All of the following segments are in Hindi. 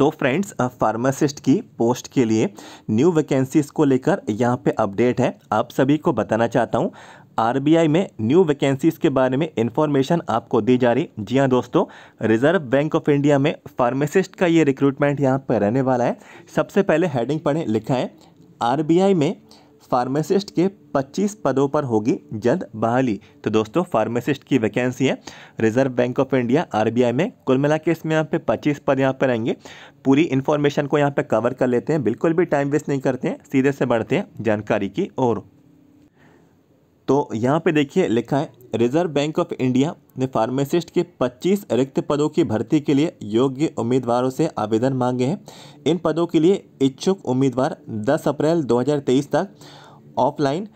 सो फ्रेंड्स फार्मासिस्ट की पोस्ट के लिए न्यू वैकेंसीज़ को लेकर यहाँ पे अपडेट है आप सभी को बताना चाहता हूँ आरबीआई में न्यू वैकेंसीज़ के बारे में इन्फॉर्मेशन आपको दी जा रही जी हाँ दोस्तों रिजर्व बैंक ऑफ इंडिया में फार्मासिस्ट का ये रिक्रूटमेंट यहाँ पर रहने वाला है सबसे पहले हेडिंग पढ़ें लिखा है आर में फार्मासिस्ट के 25 पदों पर होगी जल्द बहाली तो दोस्तों फार्मासिस्ट की वैकेंसी है Reserve Bank of India RBI में कुल मिला के इसमें यहाँ पे 25 पद यहाँ पर रहेंगे पूरी इन्फॉर्मेशन को यहाँ पे कवर कर लेते हैं बिल्कुल भी टाइम वेस्ट नहीं करते हैं सीधे से बढ़ते हैं जानकारी की ओर तो यहाँ पर देखिए लिखा है रिजर्व बैंक ऑफ इंडिया ने फार्मासिस्ट के 25 रिक्त पदों की भर्ती के लिए योग्य उम्मीदवारों से आवेदन मांगे हैं इन पदों के लिए इच्छुक उम्मीदवार 10 अप्रैल 2023 तक ऑफलाइन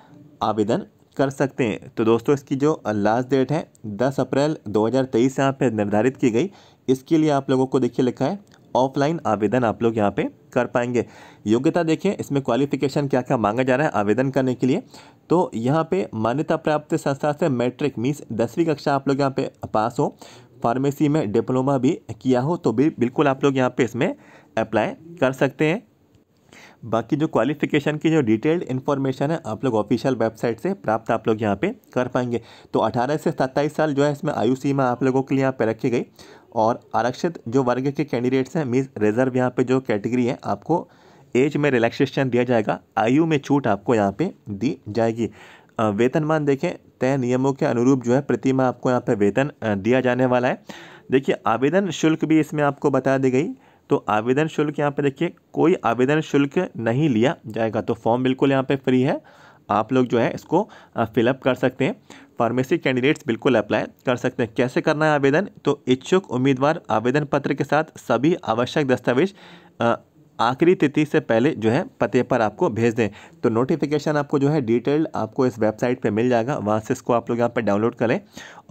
आवेदन कर सकते हैं तो दोस्तों इसकी जो लास्ट डेट है 10 अप्रैल 2023 हज़ार यहाँ पर निर्धारित की गई इसके लिए आप लोगों को देखिए लिखा है ऑफलाइन आवेदन आप लोग यहाँ पे कर पाएंगे योग्यता देखिए इसमें क्वालिफिकेशन क्या क्या मांगा जा रहा है आवेदन करने के लिए तो यहाँ पे मान्यता प्राप्त संस्था से मैट्रिक मीन्स दसवीं कक्षा आप लोग यहाँ पे पास हो फार्मेसी में डिप्लोमा भी किया हो तो भी बिल्कुल आप लोग यहाँ पे इसमें अप्लाई कर सकते हैं बाकी जो क्वालिफिकेशन की जो डिटेल्ड इन्फॉर्मेशन है आप लोग ऑफिशियल वेबसाइट से प्राप्त आप लोग यहाँ पे कर पाएंगे तो 18 से 27 साल जो है इसमें आयु सीमा आप लोगों के लिए यहाँ पे रखी गई और आरक्षित जो वर्ग के कैंडिडेट्स हैं मीन्स रिजर्व यहाँ पे जो कैटेगरी है आपको एज में रिलैक्सेशन दिया जाएगा आयु में छूट आपको यहाँ पर दी जाएगी वेतनमान देखें तय नियमों के अनुरूप जो है प्रतिमा आपको यहाँ पर वेतन दिया जाने वाला है देखिए आवेदन शुल्क भी इसमें आपको बता दी गई तो आवेदन शुल्क यहाँ पे देखिए कोई आवेदन शुल्क नहीं लिया जाएगा तो फॉर्म बिल्कुल यहाँ पे फ्री है आप लोग जो है इसको फिलअप कर सकते हैं फार्मेसी कैंडिडेट्स बिल्कुल अप्लाई कर सकते हैं कैसे करना है आवेदन तो इच्छुक उम्मीदवार आवेदन पत्र के साथ सभी आवश्यक दस्तावेज आखिरी तिथि से पहले जो है पते पर आपको भेज दें तो नोटिफिकेशन आपको जो है डिटेल्ड आपको इस वेबसाइट पे मिल जाएगा वहाँ से इसको आप लोग यहाँ पर डाउनलोड करें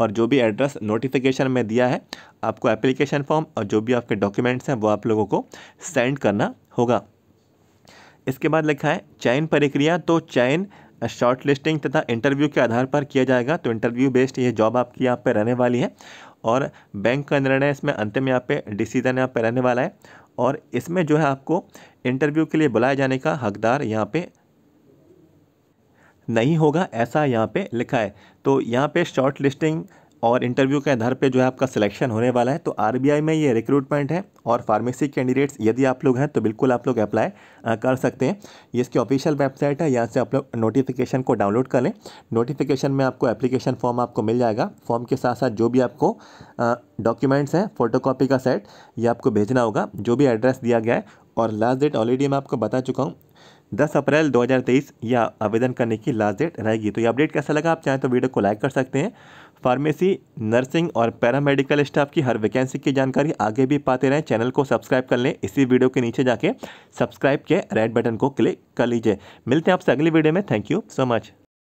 और जो भी एड्रेस नोटिफिकेशन में दिया है आपको एप्लीकेशन फॉर्म और जो भी आपके डॉक्यूमेंट्स हैं वो आप लोगों को सेंड करना होगा इसके बाद लिखा है चयन प्रक्रिया तो चयन शॉर्ट लिस्टिंग तथा इंटरव्यू के आधार पर किया जाएगा तो इंटरव्यू बेस्ड ये जॉब आपकी यहाँ पर रहने वाली है और बैंक का निर्णय इसमें अंतिम यहाँ पे डिसीजन यहाँ पे रहने वाला है और इसमें जो है आपको इंटरव्यू के लिए बुलाए जाने का हकदार यहाँ पे नहीं होगा ऐसा यहाँ पे लिखा है तो यहाँ पे शॉर्ट लिस्टिंग और इंटरव्यू के आधार पर जो है आपका सिलेक्शन होने वाला है तो आर में ये रिक्रूटमेंट है और फार्मेसी कैंडिडेट्स यदि आप लोग हैं तो बिल्कुल आप लोग अप्लाई कर सकते हैं ये इसकी ऑफिशियल वेबसाइट है यहाँ से आप लोग नोटिफिकेशन को डाउनलोड कर लें नोटिफिकेशन में आपको एप्लीकेशन फॉर्म आपको मिल जाएगा फॉर्म के साथ साथ जो भी आपको डॉक्यूमेंट्स हैं फोटो का सेट ये आपको भेजना होगा जो भी एड्रेस दिया गया है और लास्ट डेट ऑलरेडी मैं आपको बता चुका हूँ दस अप्रैल 2023 या आवेदन करने की लास्ट डेट रहेगी तो ये अपडेट कैसा लगा आप चाहें तो वीडियो को लाइक कर सकते हैं फार्मेसी नर्सिंग और पैरामेडिकल स्टाफ की हर वैकेंसी की जानकारी आगे भी पाते रहें चैनल को सब्सक्राइब कर लें इसी वीडियो के नीचे जाके सब्सक्राइब के रेड बटन को क्लिक कर लीजिए मिलते हैं आपसे अगली वीडियो में थैंक यू सो मच